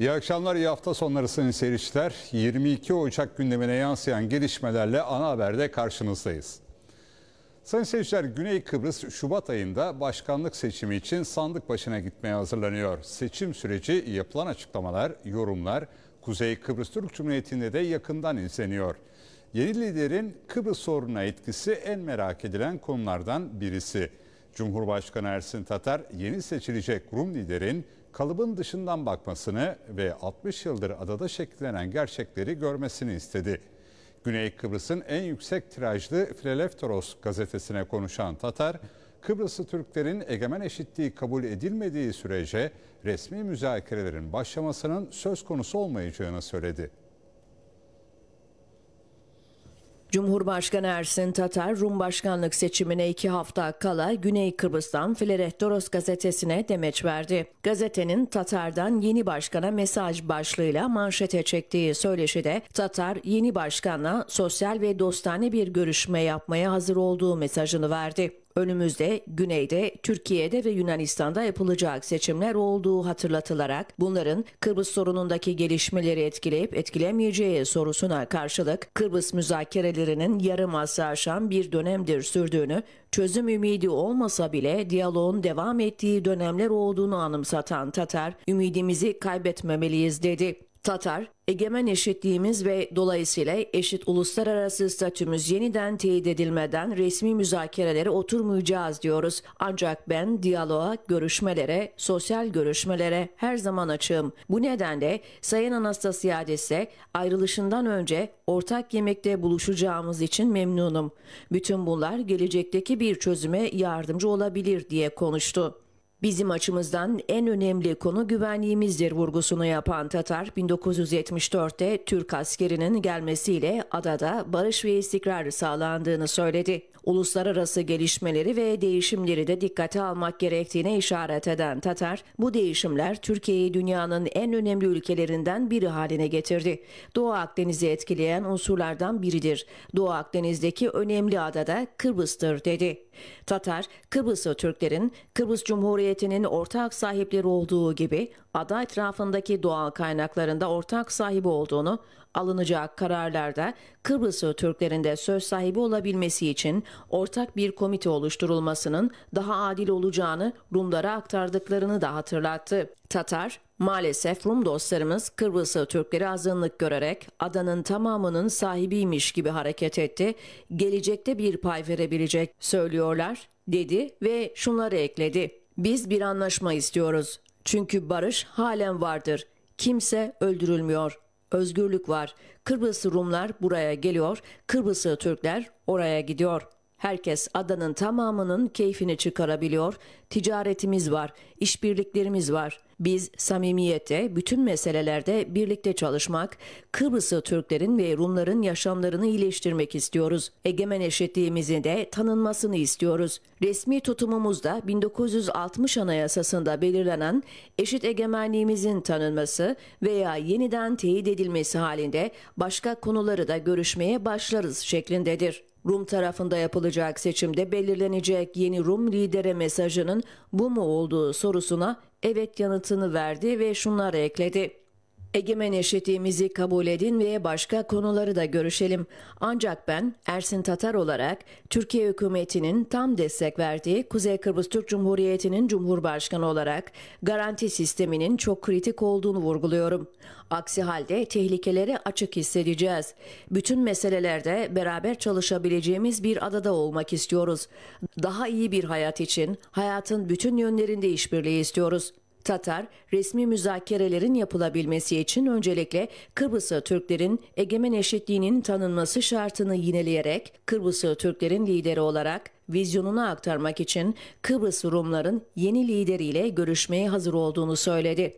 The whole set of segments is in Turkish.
İyi akşamlar, iyi hafta sonları sayın seyirciler. 22 Ocak gündemine yansıyan gelişmelerle ana haberde karşınızdayız. Sayın seyirciler, Güney Kıbrıs Şubat ayında başkanlık seçimi için sandık başına gitmeye hazırlanıyor. Seçim süreci, yapılan açıklamalar, yorumlar Kuzey Kıbrıs Türk Cumhuriyeti'nde de yakından izleniyor. Yeni liderin Kıbrıs sorununa etkisi en merak edilen konulardan birisi. Cumhurbaşkanı Ersin Tatar yeni seçilecek Rum liderin kalıbın dışından bakmasını ve 60 yıldır adada şekillenen gerçekleri görmesini istedi. Güney Kıbrıs'ın en yüksek tirajlı Freleftoros gazetesine konuşan Tatar, Kıbrıslı Türklerin egemen eşitliği kabul edilmediği sürece resmi müzakerelerin başlamasının söz konusu olmayacağını söyledi. Cumhurbaşkanı Ersin Tatar, Rum başkanlık seçimine iki hafta kala Güney Kıbrıs'tan Fileretoros gazetesine demeç verdi. Gazetenin Tatar'dan yeni başkana mesaj başlığıyla manşete çektiği söyleşide Tatar, yeni başkanla sosyal ve dostane bir görüşme yapmaya hazır olduğu mesajını verdi. Önümüzde güneyde, Türkiye'de ve Yunanistan'da yapılacak seçimler olduğu hatırlatılarak bunların Kıbrıs sorunundaki gelişmeleri etkileyip etkilemeyeceği sorusuna karşılık Kıbrıs müzakerelerinin yarım asrı aşan bir dönemdir sürdüğünü, çözüm ümidi olmasa bile diyaloğun devam ettiği dönemler olduğunu anımsatan Tatar, "Ümidimizi kaybetmemeliyiz." dedi. Tatar, egemen eşitliğimiz ve dolayısıyla eşit uluslararası statümüz yeniden teyit edilmeden resmi müzakerelere oturmayacağız diyoruz. Ancak ben diyaloğa, görüşmelere, sosyal görüşmelere her zaman açığım. Bu nedenle Sayın Anastasiadis'e ayrılışından önce ortak yemekte buluşacağımız için memnunum. Bütün bunlar gelecekteki bir çözüme yardımcı olabilir diye konuştu. Bizim açımızdan en önemli konu güvenliğimizdir vurgusunu yapan Tatar, 1974'te Türk askerinin gelmesiyle adada barış ve istikrar sağlandığını söyledi. Uluslararası gelişmeleri ve değişimleri de dikkate almak gerektiğine işaret eden Tatar, bu değişimler Türkiye'yi dünyanın en önemli ülkelerinden biri haline getirdi. Doğu Akdeniz'i etkileyen unsurlardan biridir. Doğu Akdeniz'deki önemli adada Kıbrıs'tır dedi. Tatar, Kıbrıs'ı Türklerin, Kıbrıs Cumhuriyeti'nin ortak sahipleri olduğu gibi ada etrafındaki doğal kaynaklarında ortak sahibi olduğunu, alınacak kararlarda Kıbrıs'ı Türklerin de söz sahibi olabilmesi için ortak bir komite oluşturulmasının daha adil olacağını Rumlara aktardıklarını da hatırlattı. Tatar, maalesef Rum dostlarımız Kıbrıs'ı Türkleri azınlık görerek adanın tamamının sahibiymiş gibi hareket etti, gelecekte bir pay verebilecek söylüyorlar dedi ve şunları ekledi. Biz bir anlaşma istiyoruz. Çünkü barış halen vardır. Kimse öldürülmüyor. Özgürlük var. Kıbrıs Rumlar buraya geliyor, Kıbrıs Türkler oraya gidiyor. Herkes adanın tamamının keyfini çıkarabiliyor. Ticaretimiz var, işbirliklerimiz var.'' Biz samimiyete, bütün meselelerde birlikte çalışmak, Kıbrıslı Türklerin ve Rumların yaşamlarını iyileştirmek istiyoruz. Egemen eşitliğimizin de tanınmasını istiyoruz. Resmi tutumumuzda 1960 Anayasası'nda belirlenen eşit egemenliğimizin tanınması veya yeniden teyit edilmesi halinde başka konuları da görüşmeye başlarız şeklindedir. Rum tarafında yapılacak seçimde belirlenecek yeni Rum lidere mesajının bu mu olduğu sorusuna evet yanıtını verdi ve şunları ekledi. Egemen eşitliğimizi kabul edin ve başka konuları da görüşelim. Ancak ben Ersin Tatar olarak Türkiye hükümetinin tam destek verdiği Kuzey Kıbrıs Türk Cumhuriyeti'nin Cumhurbaşkanı olarak garanti sisteminin çok kritik olduğunu vurguluyorum. Aksi halde tehlikelere açık hissedeceğiz. Bütün meselelerde beraber çalışabileceğimiz bir adada olmak istiyoruz. Daha iyi bir hayat için hayatın bütün yönlerinde işbirliği istiyoruz. Tatar, resmi müzakerelerin yapılabilmesi için öncelikle Kıbrıs'ı Türklerin egemen eşitliğinin tanınması şartını yineleyerek Kıbrıs'ı Türklerin lideri olarak vizyonunu aktarmak için Kıbrıs Rumların yeni lideriyle görüşmeye hazır olduğunu söyledi.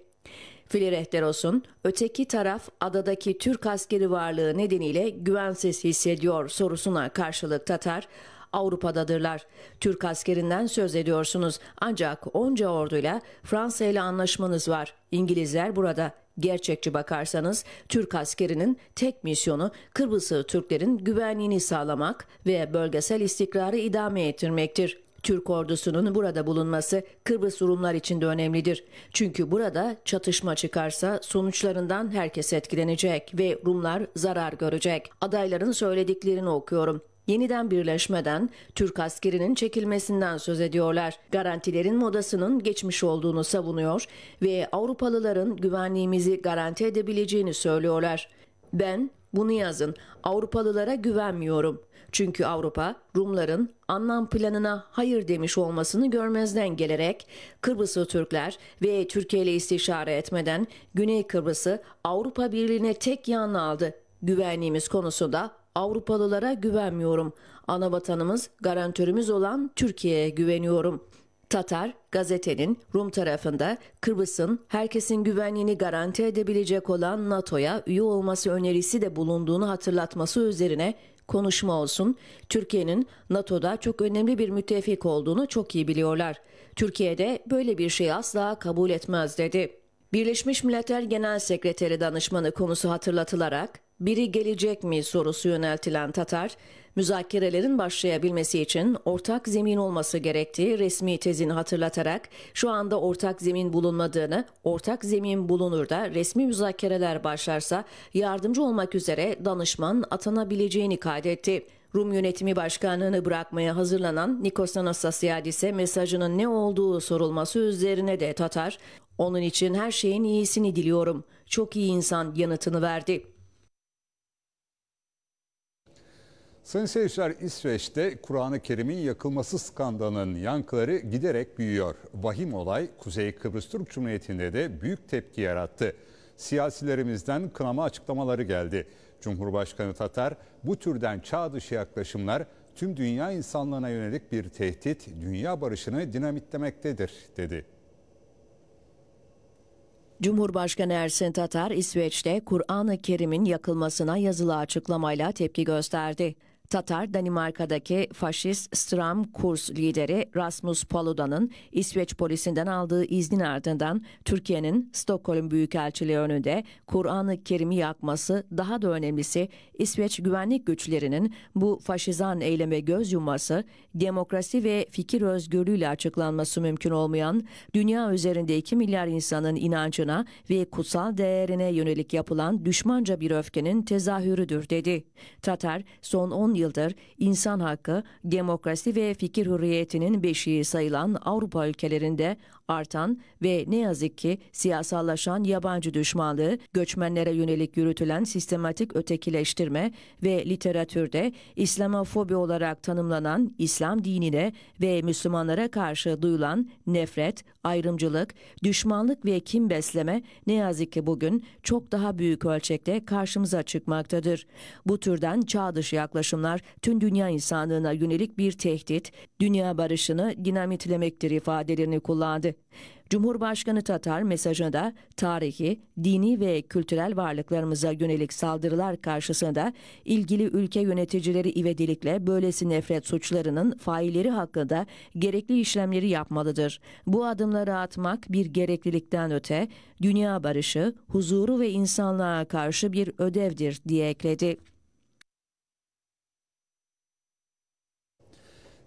Filirehterosun, öteki taraf adadaki Türk askeri varlığı nedeniyle güvensiz hissediyor sorusuna karşılık Tatar, Avrupa'dadırlar. Türk askerinden söz ediyorsunuz ancak onca orduyla Fransa ile anlaşmanız var. İngilizler burada. Gerçekçi bakarsanız Türk askerinin tek misyonu Kıbrıs'ı Türklerin güvenliğini sağlamak ve bölgesel istikrarı idame ettirmektir. Türk ordusunun burada bulunması Kıbrıs Rumlar için de önemlidir. Çünkü burada çatışma çıkarsa sonuçlarından herkes etkilenecek ve Rumlar zarar görecek. Adayların söylediklerini okuyorum yeniden birleşmeden Türk askerinin çekilmesinden söz ediyorlar. Garantilerin modasının geçmiş olduğunu savunuyor ve Avrupalıların güvenliğimizi garanti edebileceğini söylüyorlar. Ben bunu yazın. Avrupalılara güvenmiyorum. Çünkü Avrupa Rumların anlam planına hayır demiş olmasını görmezden gelerek Kıbrıslı Türkler ve Türkiye ile istişare etmeden Güney Kıbrıs'ı Avrupa Birliği'ne tek yanlı aldı. Güvenliğimiz konusunda Avrupalılara güvenmiyorum. Ana vatanımız, garantörümüz olan Türkiye'ye güveniyorum. Tatar, gazetenin Rum tarafında Kıbrıs'ın herkesin güvenliğini garanti edebilecek olan NATO'ya üye olması önerisi de bulunduğunu hatırlatması üzerine konuşma olsun. Türkiye'nin NATO'da çok önemli bir müttefik olduğunu çok iyi biliyorlar. Türkiye'de böyle bir şey asla kabul etmez dedi. Birleşmiş Milletler Genel Sekreteri danışmanı konusu hatırlatılarak biri gelecek mi sorusu yöneltilen Tatar, müzakerelerin başlayabilmesi için ortak zemin olması gerektiği resmi tezini hatırlatarak şu anda ortak zemin bulunmadığını, ortak zemin bulunur da resmi müzakereler başlarsa yardımcı olmak üzere danışman atanabileceğini kaydetti. Rum yönetimi başkanlığını bırakmaya hazırlanan Nikos Anastasiadis'e mesajının ne olduğu sorulması üzerine de Tatar, onun için her şeyin iyisini diliyorum, çok iyi insan yanıtını verdi.'' Sayın seyirciler İsveç'te Kur'an-ı Kerim'in yakılması skandalının yankıları giderek büyüyor. Vahim olay Kuzey Kıbrıs Türk Cumhuriyeti'nde de büyük tepki yarattı. Siyasilerimizden kınama açıklamaları geldi. Cumhurbaşkanı Tatar bu türden çağ dışı yaklaşımlar tüm dünya insanlığına yönelik bir tehdit, dünya barışını dinamitlemektedir dedi. Cumhurbaşkanı Ersin Tatar İsveç'te Kur'an-ı Kerim'in yakılmasına yazılı açıklamayla tepki gösterdi. Tatar, Danimarka'daki faşist Stram Kurs lideri Rasmus Paludan'ın İsveç polisinden aldığı iznin ardından Türkiye'nin Stockholm Büyükelçiliği önünde Kur'an-ı Kerim'i yakması daha da önemlisi İsveç güvenlik güçlerinin bu faşizan eyleme göz yumması, demokrasi ve fikir özgürlüğüyle açıklanması mümkün olmayan, dünya üzerinde 2 milyar insanın inancına ve kutsal değerine yönelik yapılan düşmanca bir öfkenin tezahürüdür dedi. Tatar, son 10 yıl yıldır insan hakkı, demokrasi ve fikir hürriyetinin beşiği sayılan Avrupa ülkelerinde Artan ve ne yazık ki siyasallaşan yabancı düşmanlığı, göçmenlere yönelik yürütülen sistematik ötekileştirme ve literatürde İslamofobi olarak tanımlanan İslam dinine ve Müslümanlara karşı duyulan nefret, ayrımcılık, düşmanlık ve kim besleme ne yazık ki bugün çok daha büyük ölçekte karşımıza çıkmaktadır. Bu türden çağ dışı yaklaşımlar tüm dünya insanlığına yönelik bir tehdit, dünya barışını dinamitlemektir ifadelerini kullandı. Cumhurbaşkanı Tatar mesajında tarihi, dini ve kültürel varlıklarımıza yönelik saldırılar karşısında ilgili ülke yöneticileri ivedilikle böylesi nefret suçlarının failleri hakkında gerekli işlemleri yapmalıdır. Bu adımları atmak bir gereklilikten öte dünya barışı, huzuru ve insanlığa karşı bir ödevdir diye ekledi.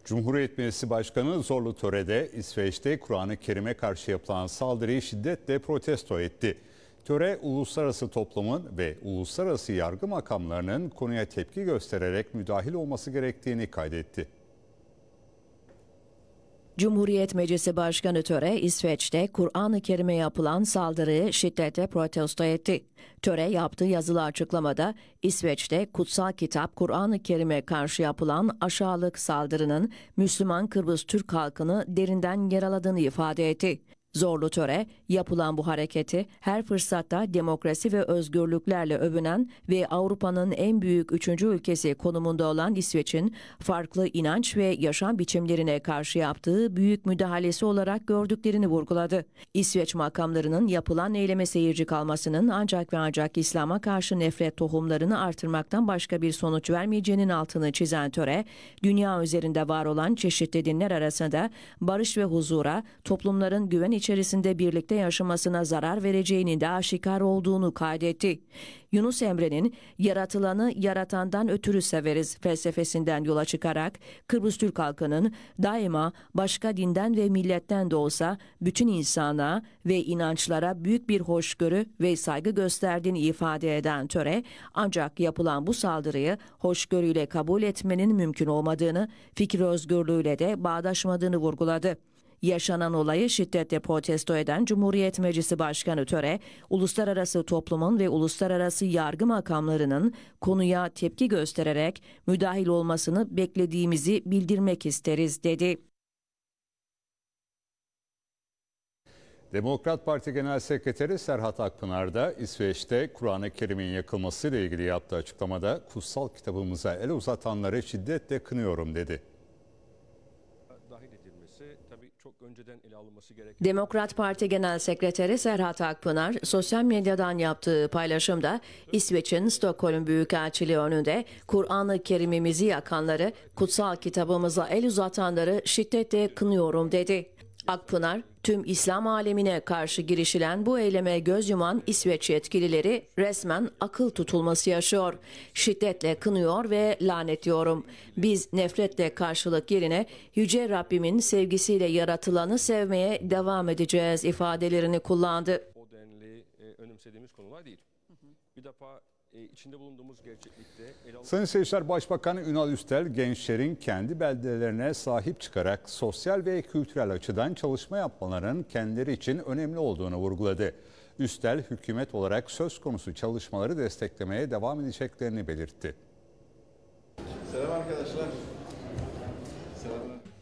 Cumhuriyet Meclisi Başkanı zorlu törede İsveç'te Kur'an-ı Kerim'e karşı yapılan saldırıyı şiddetle protesto etti. Töre uluslararası toplumun ve uluslararası yargı makamlarının konuya tepki göstererek müdahil olması gerektiğini kaydetti. Cumhuriyet Meclisi Başkanı Töre, İsveç'te Kur'an-ı Kerim'e yapılan saldırıyı şiddete protesto etti. Töre yaptığı yazılı açıklamada, İsveç'te kutsal kitap Kur'an-ı Kerim'e karşı yapılan aşağılık saldırının Müslüman Kıbrıs Türk halkını derinden yaraladığını ifade etti. Zorlu Töre yapılan bu hareketi her fırsatta demokrasi ve özgürlüklerle övünen ve Avrupa'nın en büyük üçüncü ülkesi konumunda olan İsveç'in farklı inanç ve yaşam biçimlerine karşı yaptığı büyük müdahalesi olarak gördüklerini vurguladı. İsveç makamlarının yapılan eyleme seyirci kalmasının ancak ve ancak İslam'a karşı nefret tohumlarını artırmaktan başka bir sonuç vermeyeceğinin altını çizen Töre, dünya üzerinde var olan çeşitli dinler arasında barış ve huzura, toplumların güven için içerisinde birlikte yaşamasına zarar vereceğini de aşikar olduğunu kaydetti. Yunus Emre'nin yaratılanı yaratandan ötürü severiz felsefesinden yola çıkarak Kıbrıs Türk halkının daima başka dinden ve milletten de olsa bütün insana ve inançlara büyük bir hoşgörü ve saygı gösterdiğini ifade eden töre ancak yapılan bu saldırıyı hoşgörüyle kabul etmenin mümkün olmadığını, fikir özgürlüğüyle de bağdaşmadığını vurguladı. Yaşanan olayı şiddetle protesto eden Cumhuriyet Meclisi Başkanı Töre, uluslararası toplumun ve uluslararası yargı makamlarının konuya tepki göstererek müdahil olmasını beklediğimizi bildirmek isteriz dedi. Demokrat Parti Genel Sekreteri Serhat Akpınar da İsveç'te Kur'an-ı Kerim'in yakılmasıyla ilgili yaptığı açıklamada kutsal kitabımıza el uzatanları şiddetle kınıyorum dedi çok önceden ele alınması gereken... Demokrat Parti Genel Sekreteri Serhat Akpınar sosyal medyadan yaptığı paylaşımda İsveç'in Stockholm Büyükelçiliği önünde Kur'an-ı Kerim'imizi yakanları, kutsal kitabımıza el uzatanları şiddetle kınıyorum dedi. Akpınar, tüm İslam alemine karşı girişilen bu eyleme göz yuman İsveç yetkilileri resmen akıl tutulması yaşıyor. Şiddetle kınıyor ve lanetliyorum. Biz nefretle karşılık yerine Yüce Rabbimin sevgisiyle yaratılanı sevmeye devam edeceğiz ifadelerini kullandı. O denli e, önemsediğimiz konular değil. Bir defa e, içinde bulunduğumuz gerçeklikte... Sayın Seyirciler, Başbakan Ünal Üstel gençlerin kendi beldelerine sahip çıkarak sosyal ve kültürel açıdan çalışma yapmalarının kendileri için önemli olduğunu vurguladı. Üstel, hükümet olarak söz konusu çalışmaları desteklemeye devam edeceklerini belirtti. Selam arkadaşlar.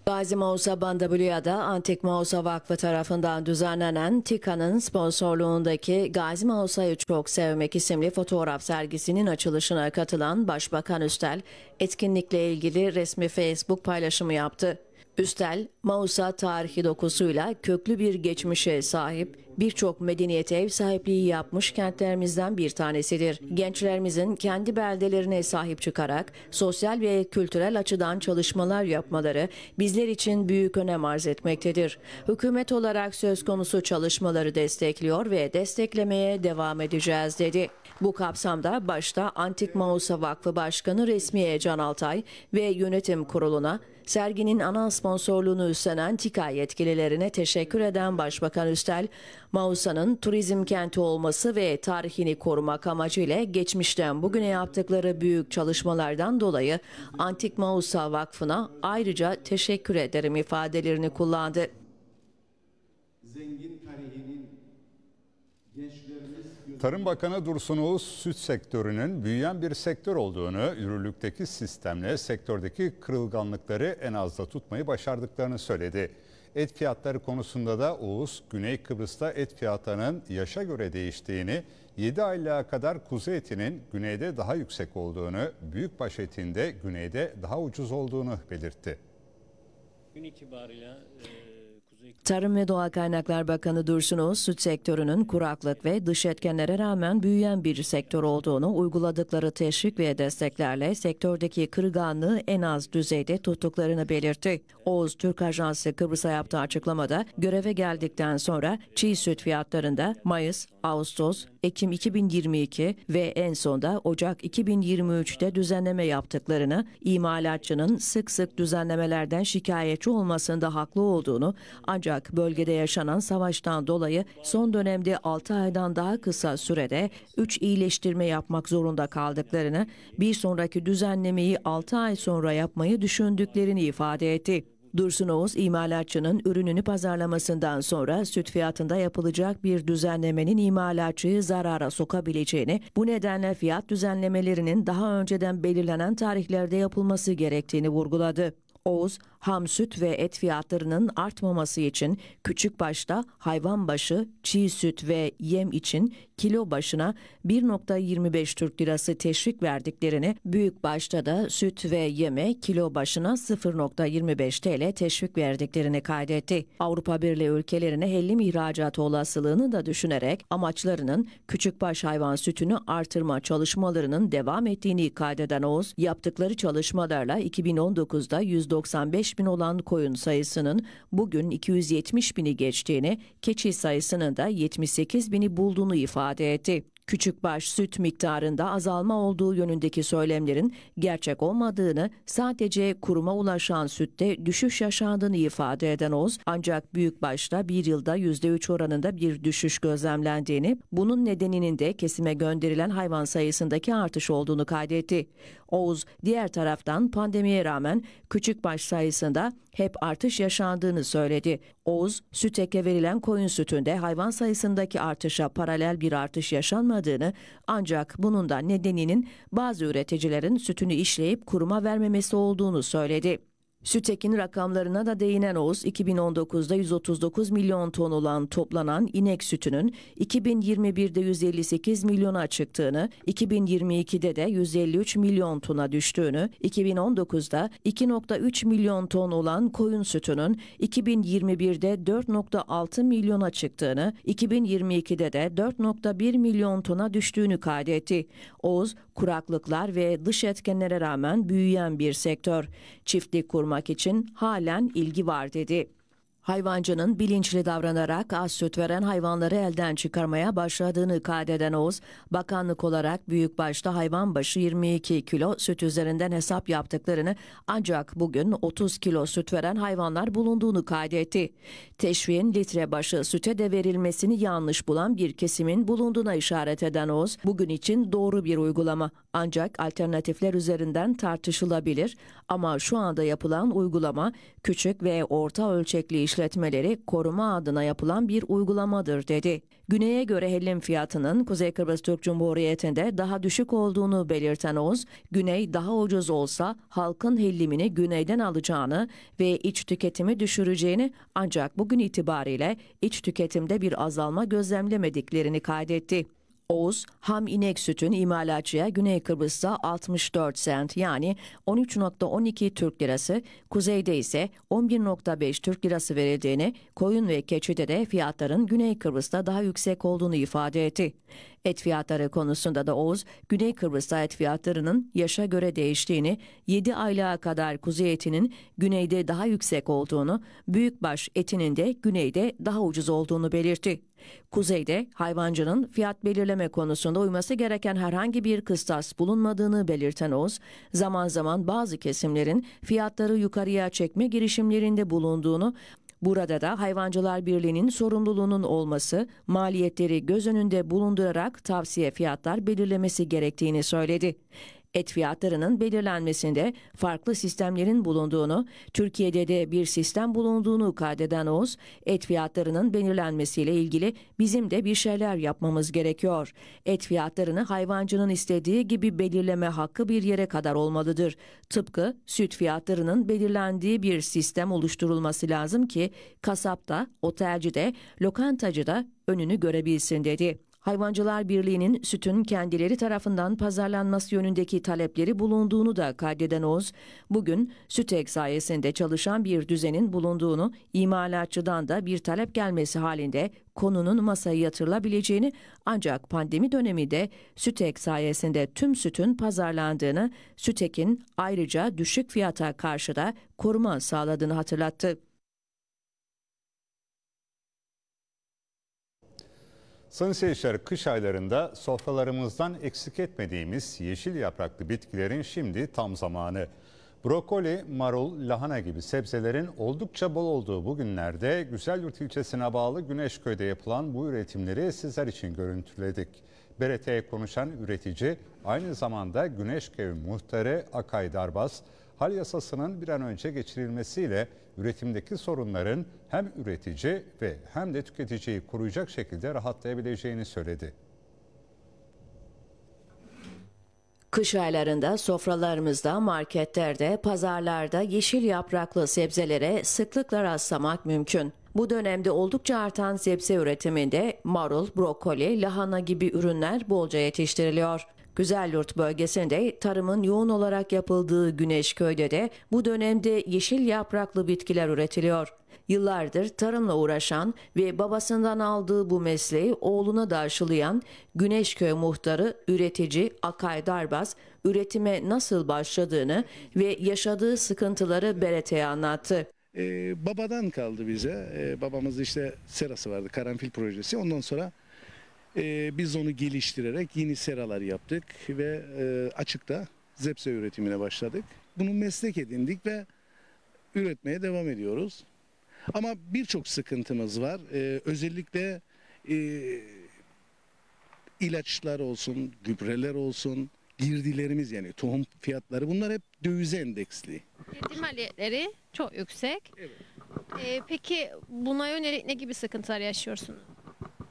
Gazi Mausa Bandabulyada Antik Mausa Vakfı tarafından düzenlenen TİKA'nın sponsorluğundaki Gazi Mausa'yı çok sevmek isimli fotoğraf sergisinin açılışına katılan Başbakan Üstel, etkinlikle ilgili resmi Facebook paylaşımı yaptı. Üstel, Mausa tarihi dokusuyla köklü bir geçmişe sahip, birçok medeniyete ev sahipliği yapmış kentlerimizden bir tanesidir. Gençlerimizin kendi beldelerine sahip çıkarak sosyal ve kültürel açıdan çalışmalar yapmaları bizler için büyük önem arz etmektedir. Hükümet olarak söz konusu çalışmaları destekliyor ve desteklemeye devam edeceğiz dedi. Bu kapsamda başta Antik Mausa Vakfı Başkanı Resmiye Can Altay ve yönetim kuruluna serginin ana sponsorluğunu üstlenen TİKA yetkililerine teşekkür eden Başbakan Üstel, Mausa'nın turizm kenti olması ve tarihini korumak amacıyla geçmişten bugüne yaptıkları büyük çalışmalardan dolayı Antik Mausa Vakfı'na ayrıca teşekkür ederim ifadelerini kullandı. Zengin Tarım Bakanı Dursun Oğuz süt sektörünün büyüyen bir sektör olduğunu, yürürlükteki sistemle sektördeki kırılganlıkları en azda tutmayı başardıklarını söyledi. Et fiyatları konusunda da Oğuz, Güney Kıbrıs'ta et fiyatlarının yaşa göre değiştiğini, 7 aylığa kadar kuzu etinin güneyde daha yüksek olduğunu, büyükbaş etinde güneyde daha ucuz olduğunu belirtti. Gün itibariyle... E Tarım ve Doğa Kaynaklar Bakanı Dursun Oğuz, süt sektörünün kuraklık ve dış etkenlere rağmen büyüyen bir sektör olduğunu uyguladıkları teşvik ve desteklerle sektördeki kırganlığı en az düzeyde tuttuklarını belirtti. Oğuz, Türk Ajansı Kıbrıs'a yaptığı açıklamada göreve geldikten sonra çiğ süt fiyatlarında Mayıs, Ağustos, Ekim 2022 ve en sonda Ocak 2023'te düzenleme yaptıklarını, imalatçının sık sık düzenlemelerden şikayetçi olmasında haklı olduğunu ancak ancak bölgede yaşanan savaştan dolayı son dönemde 6 aydan daha kısa sürede 3 iyileştirme yapmak zorunda kaldıklarını, bir sonraki düzenlemeyi 6 ay sonra yapmayı düşündüklerini ifade etti. Dursun Oğuz imalatçının ürününü pazarlamasından sonra süt fiyatında yapılacak bir düzenlemenin imalatçıyı zarara sokabileceğini, bu nedenle fiyat düzenlemelerinin daha önceden belirlenen tarihlerde yapılması gerektiğini vurguladı. Oğuz, ham süt ve et fiyatlarının artmaması için küçük başta hayvan başı, çiğ süt ve yem için kilo başına 1.25 Türk Lirası teşvik verdiklerini, büyük başta da süt ve yeme kilo başına 0.25 TL teşvik verdiklerini kaydetti. Avrupa Birliği ülkelerine hellim ihracatı olasılığını da düşünerek amaçlarının küçük baş hayvan sütünü artırma çalışmalarının devam ettiğini kaydeden Oğuz, yaptıkları çalışmalarla 2019'da %10 195 bin olan koyun sayısının bugün 270 bini geçtiğini, keçi sayısının da 78 bini bulduğunu ifade etti. Küçük baş süt miktarında azalma olduğu yönündeki söylemlerin gerçek olmadığını, sadece kuruma ulaşan sütte düşüş yaşandığını ifade eden Oz, ancak büyük başta bir yılda %3 oranında bir düşüş gözlemlendiğini, bunun nedeninin de kesime gönderilen hayvan sayısındaki artış olduğunu kaydetti. Oğuz, diğer taraftan pandemiye rağmen küçük baş sayısında hep artış yaşandığını söyledi. Oğuz, Sütek'e verilen koyun sütünde hayvan sayısındaki artışa paralel bir artış yaşanmadığını ancak bunun da nedeninin bazı üreticilerin sütünü işleyip kuruma vermemesi olduğunu söyledi. Sütekin rakamlarına da değinen Oğuz, 2019'da 139 milyon ton olan toplanan inek sütünün 2021'de 158 milyona çıktığını, 2022'de de 153 milyon tona düştüğünü, 2019'da 2.3 milyon ton olan koyun sütünün 2021'de 4.6 milyona çıktığını, 2022'de de 4.1 milyon tona düştüğünü kaydetti. Oğuz, kuraklıklar ve dış etkenlere rağmen büyüyen bir sektör. Çiftlik kurma olmak için halen ilgi var dedi. Hayvancının bilinçli davranarak az süt veren hayvanları elden çıkarmaya başladığını kaydeden Oğuz, bakanlık olarak büyük başta hayvan başı 22 kilo süt üzerinden hesap yaptıklarını ancak bugün 30 kilo süt veren hayvanlar bulunduğunu kaydetti. Teşviğin litre başı süte de verilmesini yanlış bulan bir kesimin bulunduğuna işaret eden Oğuz, bugün için doğru bir uygulama ancak alternatifler üzerinden tartışılabilir ama şu anda yapılan uygulama küçük ve orta ölçekli iş işletmeleri koruma adına yapılan bir uygulamadır dedi. Güney'e göre hellim fiyatının Kuzey Kıbrıs Türk Cumhuriyeti'nde daha düşük olduğunu belirten Oz, Güney daha ucuz olsa halkın hellimini Güney'den alacağını ve iç tüketimi düşüreceğini ancak bugün itibariyle iç tüketimde bir azalma gözlemlemediklerini kaydetti. Oğuz, ham inek sütün imalatçıya Güney Kıbrıs'ta 64 sent yani 13.12 Türk lirası, kuzeyde ise 11.5 Türk lirası verildiğini, koyun ve keçide de fiyatların Güney Kıbrıs'ta daha yüksek olduğunu ifade etti. Et fiyatları konusunda da Oğuz, Güney Kıbrıs'ta et fiyatlarının yaşa göre değiştiğini, 7 aylığa kadar kuzey etinin güneyde daha yüksek olduğunu, büyükbaş etinin de güneyde daha ucuz olduğunu belirtti. Kuzeyde hayvancının fiyat belirleme konusunda uyması gereken herhangi bir kıstas bulunmadığını belirten Oz, zaman zaman bazı kesimlerin fiyatları yukarıya çekme girişimlerinde bulunduğunu Burada da Hayvancılar Birliği'nin sorumluluğunun olması, maliyetleri göz önünde bulundurarak tavsiye fiyatlar belirlemesi gerektiğini söyledi. Et fiyatlarının belirlenmesinde farklı sistemlerin bulunduğunu, Türkiye'de de bir sistem bulunduğunu kaydeden Oğuz, et fiyatlarının belirlenmesiyle ilgili bizim de bir şeyler yapmamız gerekiyor. Et fiyatlarını hayvancının istediği gibi belirleme hakkı bir yere kadar olmalıdır. Tıpkı süt fiyatlarının belirlendiği bir sistem oluşturulması lazım ki kasap da, otelci de, lokantacı da önünü görebilsin dedi. Hayvancılar Birliği'nin sütün kendileri tarafından pazarlanması yönündeki talepleri bulunduğunu da kaydeden Oz, bugün Sütek sayesinde çalışan bir düzenin bulunduğunu, imalatçıdan da bir talep gelmesi halinde konunun masaya yatırılabileceğini ancak pandemi döneminde Sütek sayesinde tüm sütün pazarlandığını, Sütek'in ayrıca düşük fiyata karşı da koruma sağladığını hatırlattı. Sayın seyirciler kış aylarında sofralarımızdan eksik etmediğimiz yeşil yapraklı bitkilerin şimdi tam zamanı. Brokoli, marul, lahana gibi sebzelerin oldukça bol olduğu bu günlerde Güzelyurt ilçesine bağlı Güneşköy'de yapılan bu üretimleri sizler için görüntüledik. BRT'ye konuşan üretici aynı zamanda Güneşköy muhtarı Akay Darbaz, hal yasasının bir an önce geçirilmesiyle üretimdeki sorunların hem üretici ve hem de tüketiciyi koruyacak şekilde rahatlayabileceğini söyledi. Kış aylarında sofralarımızda, marketlerde, pazarlarda yeşil yapraklı sebzelere sıklıkla rastlamak mümkün. Bu dönemde oldukça artan sebze üretiminde marul, brokoli, lahana gibi ürünler bolca yetiştiriliyor. Güzelyurt bölgesinde tarımın yoğun olarak yapıldığı Güneşköy'de de bu dönemde yeşil yapraklı bitkiler üretiliyor. Yıllardır tarımla uğraşan ve babasından aldığı bu mesleği oğluna da aşılayan Güneşköy muhtarı üretici Akay Darbaz üretime nasıl başladığını ve yaşadığı sıkıntıları Berete'ye anlattı. Ee, babadan kaldı bize. Ee, babamız işte serası vardı, karanfil projesi. Ondan sonra e, biz onu geliştirerek yeni seralar yaptık ve e, açıkta zepse üretimine başladık. Bunu meslek edindik ve üretmeye devam ediyoruz. Ama birçok sıkıntımız var. E, özellikle e, ilaçlar olsun, gübreler olsun, girdilerimiz yani tohum fiyatları bunlar hep dövize endeksli. Girdi maliyetleri çok yüksek. Evet. E, peki buna yönelik ne gibi sıkıntılar yaşıyorsunuz?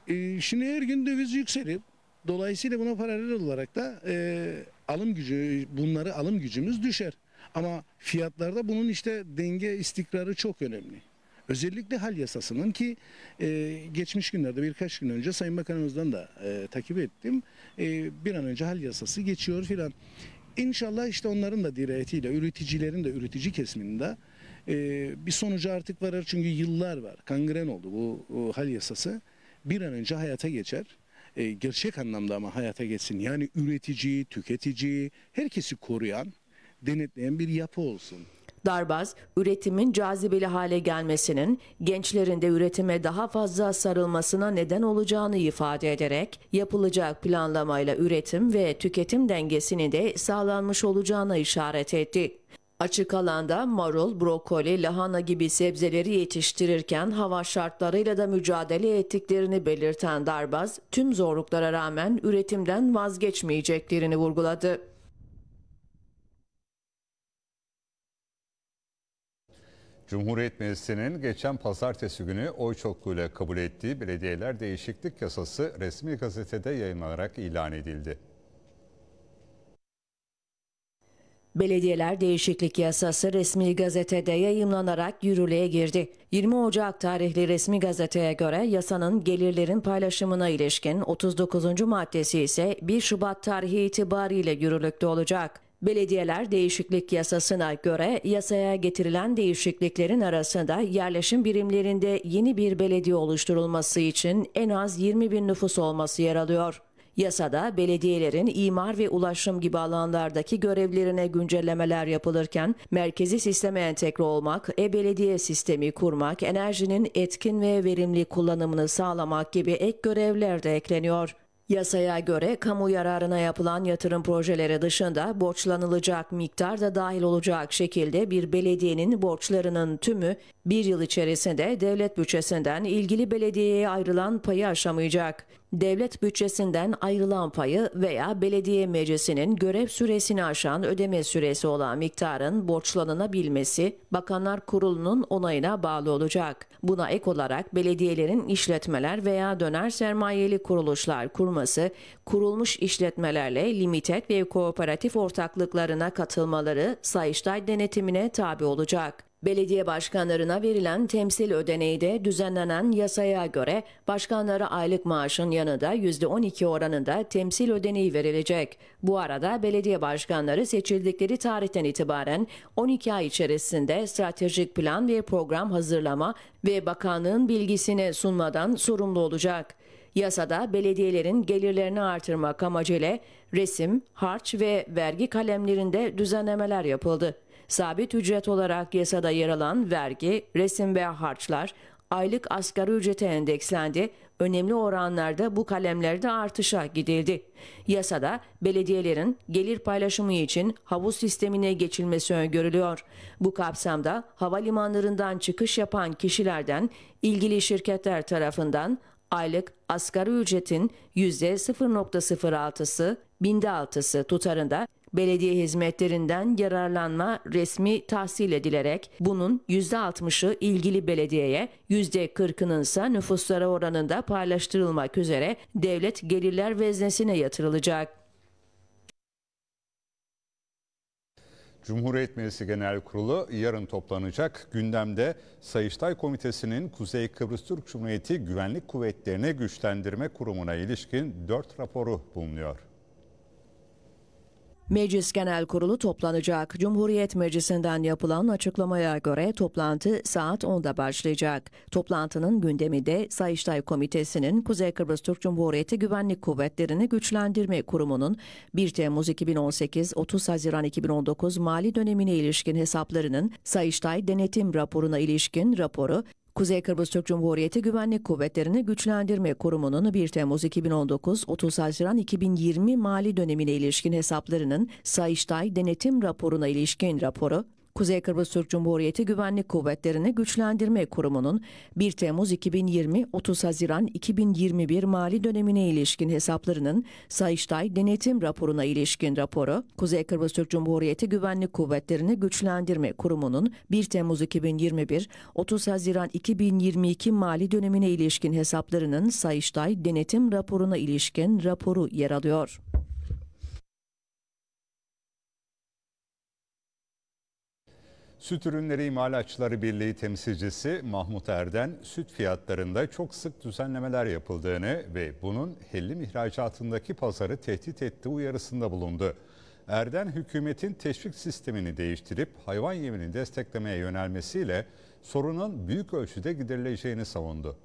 E, şimdi her gün döviz yükselip dolayısıyla buna paralel olarak da e, alım gücü bunları alım gücümüz düşer. Ama fiyatlarda bunun işte denge istikrarı çok önemli. Özellikle hal yasasının ki e, geçmiş günlerde birkaç gün önce Sayın Bakanımızdan da e, takip ettim. E, bir an önce hal yasası geçiyor filan. İnşallah işte onların da dirayetiyle, üreticilerin de üretici kesiminde e, bir sonucu artık varır. Çünkü yıllar var. Kangren oldu bu o, hal yasası bir an önce hayata geçer. E, gerçek anlamda ama hayata geçsin. Yani üretici, tüketici, herkesi koruyan, denetleyen bir yapı olsun. Darbaz, üretimin cazibeli hale gelmesinin, gençlerin de üretime daha fazla sarılmasına neden olacağını ifade ederek, yapılacak planlamayla üretim ve tüketim dengesini de sağlanmış olacağına işaret etti. Açık alanda marul, brokoli, lahana gibi sebzeleri yetiştirirken hava şartlarıyla da mücadele ettiklerini belirten Darbaz, tüm zorluklara rağmen üretimden vazgeçmeyeceklerini vurguladı. Cumhuriyet Meclisi'nin geçen pazartesi günü oy çokluğuyla kabul ettiği belediyeler değişiklik yasası resmi gazetede yayınlanarak ilan edildi. Belediyeler değişiklik yasası resmi gazetede yayımlanarak yürürlüğe girdi. 20 Ocak tarihli resmi gazeteye göre yasanın gelirlerin paylaşımına ilişkin 39. maddesi ise 1 Şubat tarihi itibariyle yürürlükte olacak. Belediyeler değişiklik yasasına göre yasaya getirilen değişikliklerin arasında yerleşim birimlerinde yeni bir belediye oluşturulması için en az 20 bin nüfus olması yer alıyor. Yasada belediyelerin imar ve ulaşım gibi alanlardaki görevlerine güncellemeler yapılırken merkezi sisteme entegre olmak, e-belediye sistemi kurmak, enerjinin etkin ve verimli kullanımını sağlamak gibi ek görevler de ekleniyor. Yasaya göre kamu yararına yapılan yatırım projeleri dışında borçlanılacak miktar da dahil olacak şekilde bir belediyenin borçlarının tümü bir yıl içerisinde devlet bütçesinden ilgili belediyeye ayrılan payı aşamayacak. Devlet bütçesinden ayrılan payı veya belediye meclisinin görev süresini aşan ödeme süresi olan miktarın borçlanılabilmesi Bakanlar Kurulu'nun onayına bağlı olacak. Buna ek olarak belediyelerin işletmeler veya döner sermayeli kuruluşlar kurması, kurulmuş işletmelerle limited ve kooperatif ortaklıklarına katılmaları Sayıştay denetimine tabi olacak. Belediye başkanlarına verilen temsil ödeneği de düzenlenen yasaya göre başkanlara aylık maaşın yanında %12 oranında temsil ödeneği verilecek. Bu arada belediye başkanları seçildikleri tarihten itibaren 12 ay içerisinde stratejik plan ve program hazırlama ve bakanlığın bilgisine sunmadan sorumlu olacak. Yasada belediyelerin gelirlerini artırmak amacıyla resim, harç ve vergi kalemlerinde düzenlemeler yapıldı. Sabit ücret olarak yasada yer alan vergi, resim veya harçlar aylık asgari ücrete endekslendi. Önemli oranlarda bu kalemlerde artışa gidildi. Yasada belediyelerin gelir paylaşımı için havuz sistemine geçilmesi öngörülüyor. Bu kapsamda havalimanlarından çıkış yapan kişilerden ilgili şirketler tarafından aylık asgari ücretin %0.06'sı binde altısı tutarında belediye hizmetlerinden yararlanma resmi tahsil edilerek bunun %60'ı ilgili belediyeye, %40'ının ise nüfuslara oranında paylaştırılmak üzere devlet gelirler veznesine yatırılacak. Cumhuriyet Meclisi Genel Kurulu yarın toplanacak. Gündemde Sayıştay Komitesi'nin Kuzey Kıbrıs Türk Cumhuriyeti Güvenlik Kuvvetlerini Güçlendirme Kurumu'na ilişkin 4 raporu bulunuyor. Meclis Genel Kurulu toplanacak. Cumhuriyet Meclisi'nden yapılan açıklamaya göre toplantı saat 10'da başlayacak. Toplantının gündemi de Sayıştay Komitesi'nin Kuzey Kıbrıs Türk Cumhuriyeti Güvenlik Kuvvetlerini Güçlendirme Kurumu'nun 1 Temmuz 2018-30 Haziran 2019 mali dönemine ilişkin hesaplarının Sayıştay denetim raporuna ilişkin raporu Kuzey Kıbrıs Türk Cumhuriyeti Güvenlik Kuvvetlerini Güçlendirme Kurumu'nun 1 Temmuz 2019-30 Haziran 2020 mali dönemine ilişkin hesaplarının Sayıştay denetim raporuna ilişkin raporu, Kuzey Kıbrıs Türk Cumhuriyeti Güvenlik Kuvvetlerini Güçlendirme Kurumu'nun 1 Temmuz 2020-30 Haziran 2021 mali dönemine ilişkin hesaplarının Sayıştay denetim raporuna ilişkin raporu, Kuzey Kıbrıs Türk Cumhuriyeti Güvenlik Kuvvetlerini Güçlendirme Kurumu'nun 1 Temmuz 2021-30 Haziran 2022 mali dönemine ilişkin hesaplarının Sayıştay denetim raporuna ilişkin raporu yer alıyor. Süt Ürünleri İmalatçıları Birliği temsilcisi Mahmut Erden, süt fiyatlarında çok sık düzenlemeler yapıldığını ve bunun hellim ihracatındaki pazarı tehdit ettiği uyarısında bulundu. Erden, hükümetin teşvik sistemini değiştirip hayvan yemini desteklemeye yönelmesiyle sorunun büyük ölçüde giderileceğini savundu.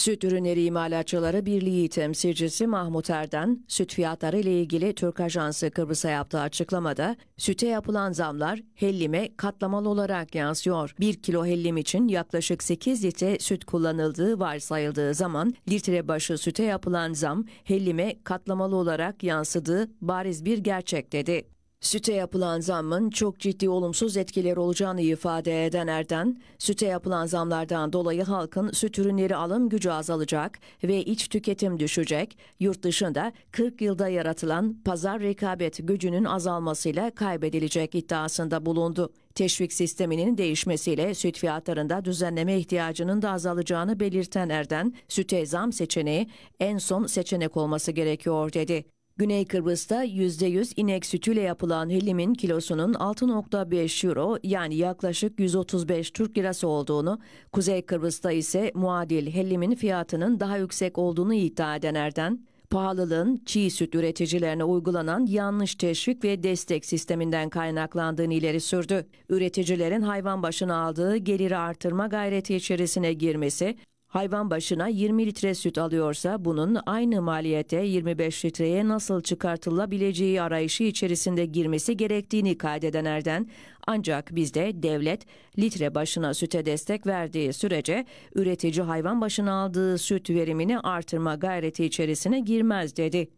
Süt Ürünleri İmalatçıları Birliği temsilcisi Mahmut Erden, süt fiyatları ile ilgili Türk Ajansı Kıbrıs'a yaptığı açıklamada, süte yapılan zamlar hellime katlamalı olarak yansıyor. 1 kilo hellim için yaklaşık 8 litre süt kullanıldığı varsayıldığı zaman, litre başı süte yapılan zam hellime katlamalı olarak yansıdığı bariz bir gerçek dedi. Süte yapılan zammın çok ciddi olumsuz etkileri olacağını ifade eden Erden, süte yapılan zamlardan dolayı halkın süt ürünleri alım gücü azalacak ve iç tüketim düşecek, yurt dışında 40 yılda yaratılan pazar rekabet gücünün azalmasıyla kaybedilecek iddiasında bulundu. Teşvik sisteminin değişmesiyle süt fiyatlarında düzenleme ihtiyacının da azalacağını belirten Erden, süte zam seçeneği en son seçenek olması gerekiyor dedi. Güney Kıbrıs'ta %100 inek sütüyle yapılan helimin kilosunun 6.5 euro yani yaklaşık 135 Türk lirası olduğunu, Kuzey Kıbrıs'ta ise muadil helimin fiyatının daha yüksek olduğunu iddia eden Erden, pahalılığın çiğ süt üreticilerine uygulanan yanlış teşvik ve destek sisteminden kaynaklandığını ileri sürdü. Üreticilerin hayvan başına aldığı geliri artırma gayreti içerisine girmesi, Hayvan başına 20 litre süt alıyorsa bunun aynı maliyete 25 litreye nasıl çıkartılabileceği arayışı içerisinde girmesi gerektiğini kaydeden Erden, ancak bizde devlet litre başına süte destek verdiği sürece üretici hayvan başına aldığı süt verimini artırma gayreti içerisine girmez dedi.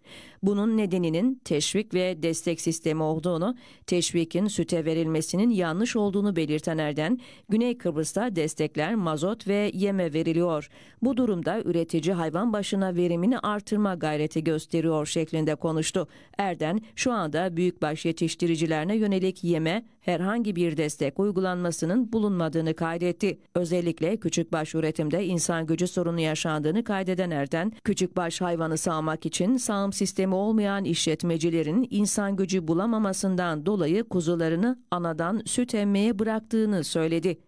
Bunun nedeninin teşvik ve destek sistemi olduğunu, teşvikin süte verilmesinin yanlış olduğunu belirten Erden, Güney Kıbrıs'ta destekler mazot ve yeme veriliyor yapıyor. Bu durumda üretici hayvan başına verimini artırma gayreti gösteriyor şeklinde konuştu. Erden şu anda büyükbaş yetiştiricilerine yönelik yeme herhangi bir destek uygulanmasının bulunmadığını kaydetti. Özellikle küçükbaş üretimde insan gücü sorunu yaşandığını kaydeden Erden, küçükbaş hayvanı sağmak için sağım sistemi olmayan işletmecilerin insan gücü bulamamasından dolayı kuzularını anadan süt emmeye bıraktığını söyledi.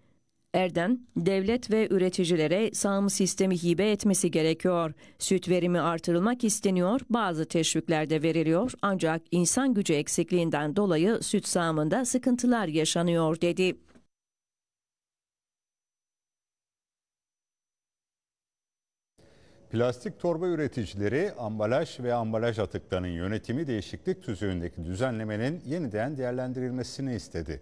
Erden, devlet ve üreticilere sağım sistemi hibe etmesi gerekiyor. Süt verimi artırılmak isteniyor, bazı teşvikler de veriliyor ancak insan gücü eksikliğinden dolayı süt sağımında sıkıntılar yaşanıyor dedi. Plastik torba üreticileri ambalaj ve ambalaj atıklarının yönetimi değişiklik tüzüğündeki düzenlemenin yeniden değerlendirilmesini istedi.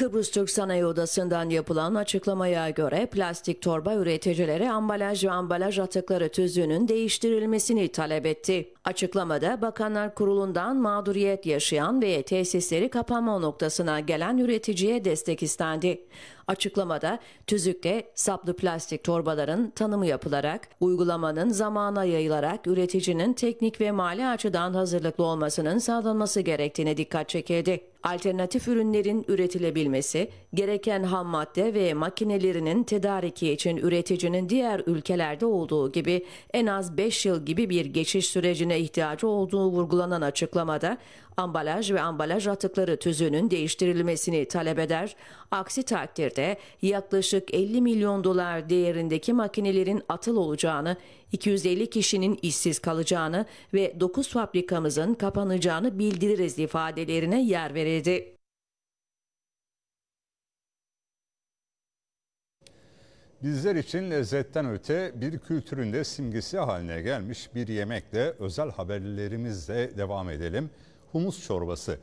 Kıbrıs Türk Sanayi Odası'ndan yapılan açıklamaya göre plastik torba üreticileri ambalaj ve ambalaj atıkları tüzüğünün değiştirilmesini talep etti. Açıklamada Bakanlar Kurulu'ndan mağduriyet yaşayan ve tesisleri kapanma noktasına gelen üreticiye destek istendi. Açıklamada tüzükte saplı plastik torbaların tanımı yapılarak uygulamanın zamana yayılarak üreticinin teknik ve mali açıdan hazırlıklı olmasının sağlanması gerektiğine dikkat çekildi. Alternatif ürünlerin üretilebilmesi, gereken ham madde ve makinelerinin tedariki için üreticinin diğer ülkelerde olduğu gibi en az 5 yıl gibi bir geçiş sürecine ihtiyacı olduğu vurgulanan açıklamada ambalaj ve ambalaj atıkları tüzüğünün değiştirilmesini talep eder. Aksi takdirde yaklaşık 50 milyon dolar değerindeki makinelerin atıl olacağını, 250 kişinin işsiz kalacağını ve 9 fabrikamızın kapanacağını bildiririz ifadelerine yer verildi. Bizler için lezzetten öte bir kültüründe simgesi haline gelmiş bir yemekle özel haberlerimizle devam edelim humus çorbası.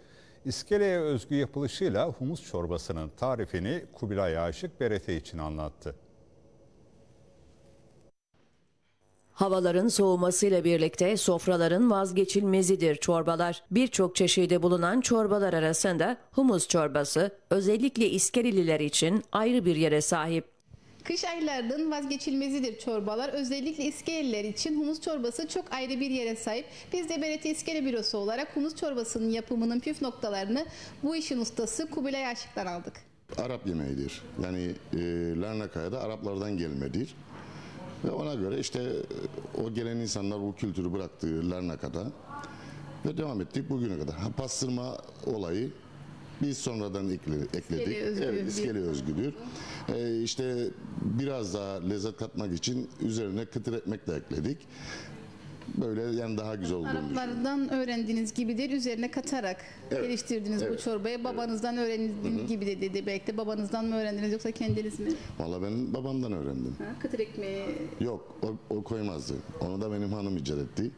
İskele'ye özgü yapılışıyla humus çorbasının tarifini Kubilay Aşık Berete için anlattı. Havaların soğumasıyla birlikte sofraların vazgeçilmezidir çorbalar. Birçok çeşidi bulunan çorbalar arasında humus çorbası özellikle İskeleliler için ayrı bir yere sahip. Kış aylarının vazgeçilmezidir çorbalar. Özellikle iskeleler için humus çorbası çok ayrı bir yere sahip. Biz de bereti İskele Bürosu olarak humus çorbasının yapımının püf noktalarını bu işin ustası Kubilay Aşık'tan aldık. Arap yemeğidir. Yani e, Larnaka'ya Araplardan gelmedir. Ve ona göre işte e, o gelen insanlar bu kültürü bıraktı Larnaka'da ve devam ettik bugüne kadar. Ha, pastırma olayı biz sonradan ekledik. İskele evet, iskele özgüdür. Ee, işte biraz daha lezzet katmak için üzerine kıtır ekmek de ekledik böyle yani daha güzel olduğunu Araplardan öğrendiğiniz gibidir üzerine katarak evet. geliştirdiniz evet. bu çorbayı. Babanızdan evet. öğrendiğiniz gibi de dedi belki de babanızdan mı öğrendiniz yoksa kendiniz mi? Valla ben babamdan öğrendim. Ha, kıtır ekmeği. Yok o, o koymazdı. Onu da benim hanım icat etti.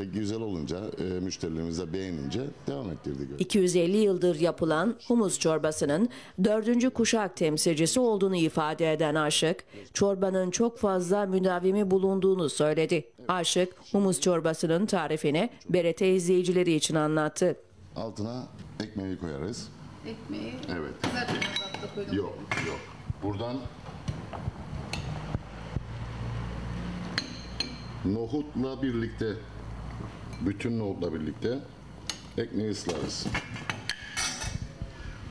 E, güzel olunca, e, müşterilerimiz de beğenince devam ettirdik. 250 yıldır yapılan humus çorbasının dördüncü kuşak temsilcisi olduğunu ifade eden Aşık, çorbanın çok fazla müdavimi bulunduğunu söyledi. Aşık, humus çorbasının tarifini BRT izleyicileri için anlattı. Altına ekmeği koyarız. Ekmeği? Evet. Yok, yok. Buradan nohutla birlikte bütün nohutla birlikte ekmeği ıslarız.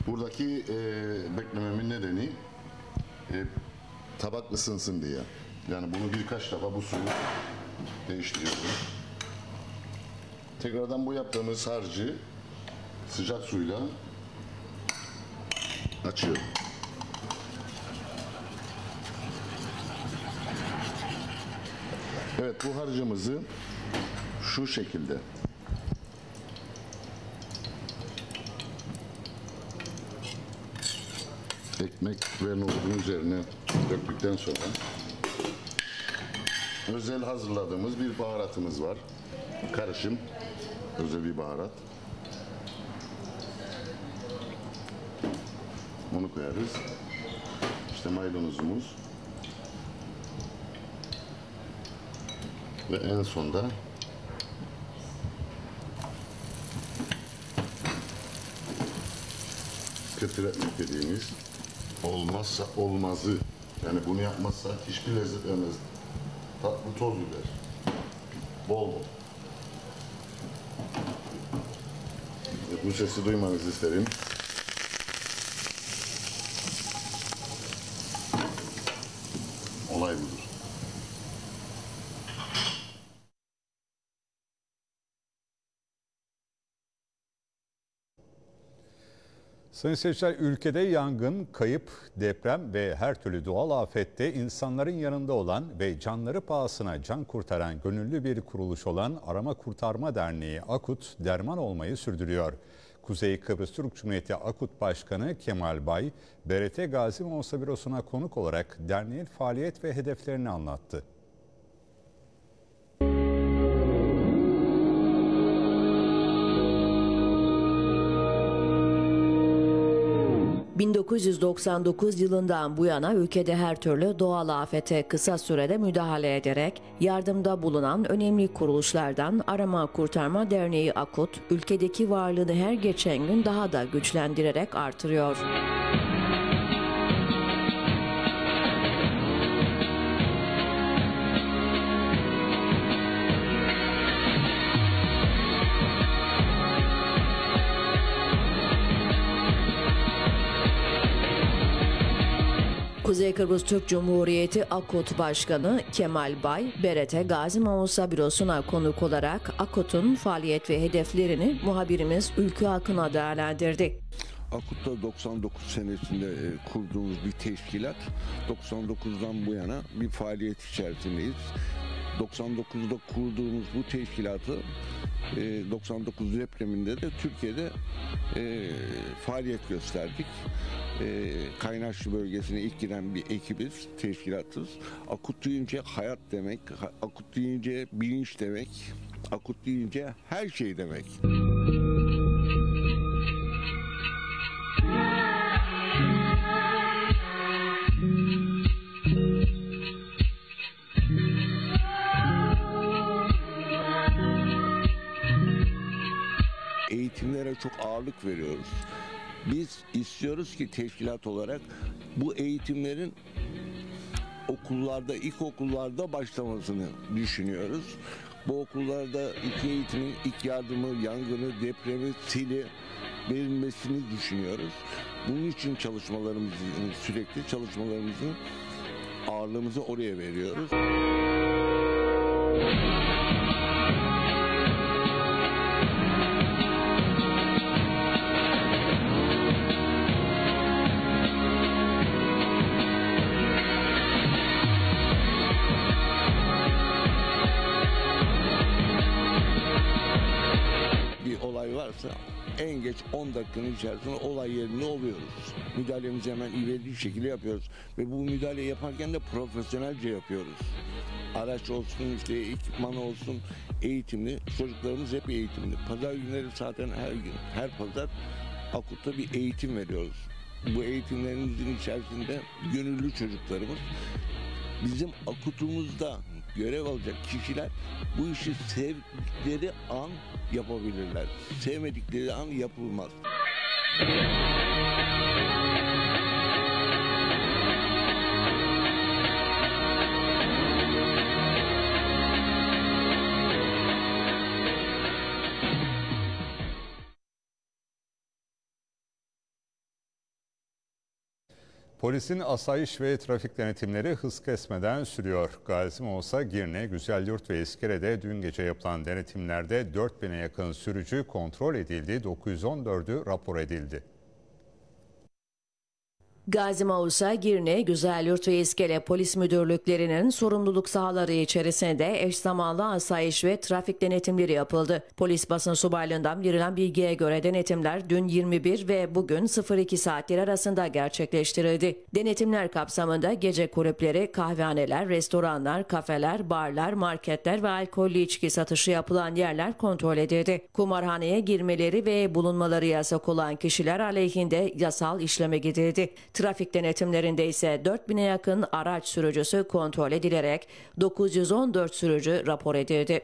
Buradaki e, beklememin nedeni e, tabak ısınsın diye. Yani bunu birkaç defa bu suyu değiştiriyorum. Tekrardan bu yaptığımız harcı sıcak suyla açıyorum. Evet bu harcımızı şu şekilde ekmek ve nohudun üzerine döktükten sonra özel hazırladığımız bir baharatımız var. Karışım özel bir baharat. Onu koyarız. İşte maydanozumuz. Ve en sonda kıtıra dediğimiz olmazsa olmazı yani bunu yapmazsa hiçbir lezzet vermez. Tatlı toz biber. Bol bol. E, bu sesi duymanızı isterim. Sayın seyirciler ülkede yangın, kayıp, deprem ve her türlü doğal afette insanların yanında olan ve canları pahasına can kurtaran gönüllü bir kuruluş olan Arama Kurtarma Derneği AKUT derman olmayı sürdürüyor. Kuzey Kıbrıs Türk Cumhuriyeti AKUT Başkanı Kemal Bay, BRT Gazi Monsa Bürosu'na konuk olarak derneğin faaliyet ve hedeflerini anlattı. 1999 yılından bu yana ülkede her türlü doğal afete kısa sürede müdahale ederek yardımda bulunan önemli kuruluşlardan Arama Kurtarma Derneği AKUT, ülkedeki varlığını her geçen gün daha da güçlendirerek artırıyor. Kıbrıs Türk Cumhuriyeti AKOT Başkanı Kemal Bay, Berete Gazi Mausa Bürosu'na konuk olarak AKOT'un faaliyet ve hedeflerini muhabirimiz Ülkü Akın'a değerlendirdi. Akut'ta 99 senesinde e, kurduğumuz bir teşkilat 99'dan bu yana bir faaliyet içerisindeyiz. 99'da kurduğumuz bu teşkilatı e, ee, 99 depreminde de Türkiye'de e, faaliyet gösterdik. E, ee, Kaynaşlı bölgesine ilk giren bir ekibiz, teşkilatız. Akut deyince hayat demek, akut deyince bilinç demek, akut deyince her şey demek. Müzik eğitimlere çok ağırlık veriyoruz. Biz istiyoruz ki teşkilat olarak bu eğitimlerin okullarda, ilkokullarda başlamasını düşünüyoruz. Bu okullarda ilk eğitimin ilk yardımı, yangını, depremi, sili verilmesini düşünüyoruz. Bunun için çalışmalarımızı, sürekli çalışmalarımızı ağırlığımızı oraya veriyoruz. dakikada içerisinde olay yerine oluyoruz. Müdahalemizi hemen ivedi şekilde yapıyoruz. Ve bu müdahale yaparken de profesyonelce yapıyoruz. Araç olsun, işte ekipman olsun, eğitimli. Çocuklarımız hep eğitimli. Pazar günleri zaten her gün, her pazar Akut'ta bir eğitim veriyoruz. Bu eğitimlerimizin içerisinde gönüllü çocuklarımız bizim akutumuzda görev alacak kişiler bu işi sevdikleri an yapabilirler. Sevmedikleri an yapılmaz. Polisin asayiş ve trafik denetimleri hız kesmeden sürüyor. Gazi olsa Girne, Güzelyurt ve İskele'de dün gece yapılan denetimlerde 4000'e yakın sürücü kontrol edildi, 914'ü rapor edildi. Gazi Mausa, Girne, Güzelyurt ve İskele polis müdürlüklerinin sorumluluk sahaları içerisinde eş zamanlı asayiş ve trafik denetimleri yapıldı. Polis basın subaylığından verilen bilgiye göre denetimler dün 21 ve bugün 02 saatler arasında gerçekleştirildi. Denetimler kapsamında gece kulüpleri, kahvehaneler, restoranlar, kafeler, barlar, marketler ve alkollü içki satışı yapılan yerler kontrol edildi. Kumarhaneye girmeleri ve bulunmaları yasak olan kişiler aleyhinde yasal işleme gidildi. Trafik denetimlerinde ise 4000'e yakın araç sürücüsü kontrol edilerek 914 sürücü rapor edildi.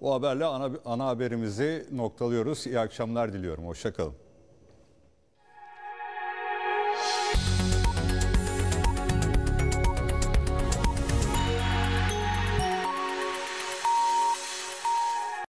Bu haberle ana, ana haberimizi noktalıyoruz. İyi akşamlar diliyorum. Hoşçakalın.